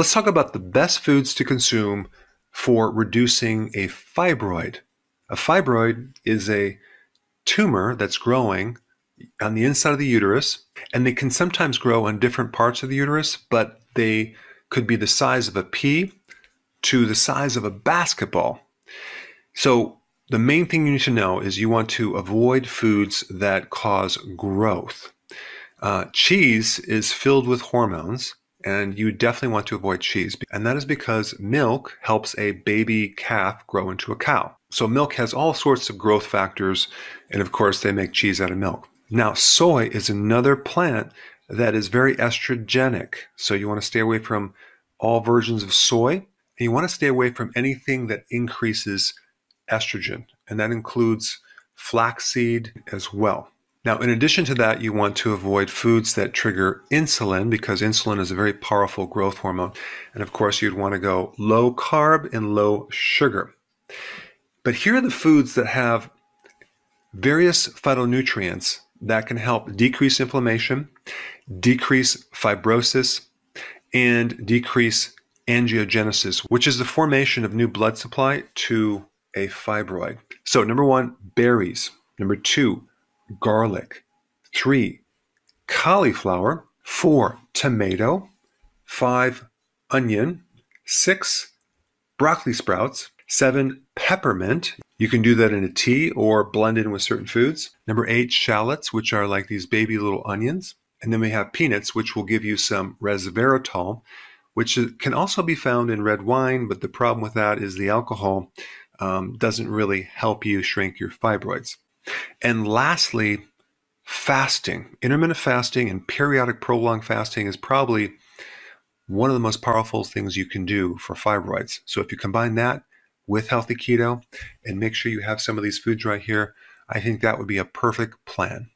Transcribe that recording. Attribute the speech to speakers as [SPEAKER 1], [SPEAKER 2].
[SPEAKER 1] Let's talk about the best foods to consume for reducing a fibroid. A fibroid is a tumor that's growing on the inside of the uterus, and they can sometimes grow on different parts of the uterus, but they could be the size of a pea to the size of a basketball. So, the main thing you need to know is you want to avoid foods that cause growth. Uh, cheese is filled with hormones, and you definitely want to avoid cheese. And that is because milk helps a baby calf grow into a cow. So milk has all sorts of growth factors, and of course, they make cheese out of milk. Now, soy is another plant that is very estrogenic. So you want to stay away from all versions of soy, and you want to stay away from anything that increases estrogen, and that includes flaxseed as well. Now, in addition to that, you want to avoid foods that trigger insulin because insulin is a very powerful growth hormone. And of course, you'd want to go low carb and low sugar. But here are the foods that have various phytonutrients that can help decrease inflammation, decrease fibrosis, and decrease angiogenesis, which is the formation of new blood supply to a fibroid. So, number one, berries. Number two, garlic. 3. Cauliflower. 4. Tomato. 5. Onion. 6. Broccoli sprouts. 7. Peppermint. You can do that in a tea or blend in with certain foods. Number 8. Shallots, which are like these baby little onions. And then we have peanuts, which will give you some resveratrol, which can also be found in red wine, but the problem with that is the alcohol um, doesn't really help you shrink your fibroids. And lastly, fasting. Intermittent fasting and periodic prolonged fasting is probably one of the most powerful things you can do for fibroids. So if you combine that with healthy keto and make sure you have some of these foods right here, I think that would be a perfect plan.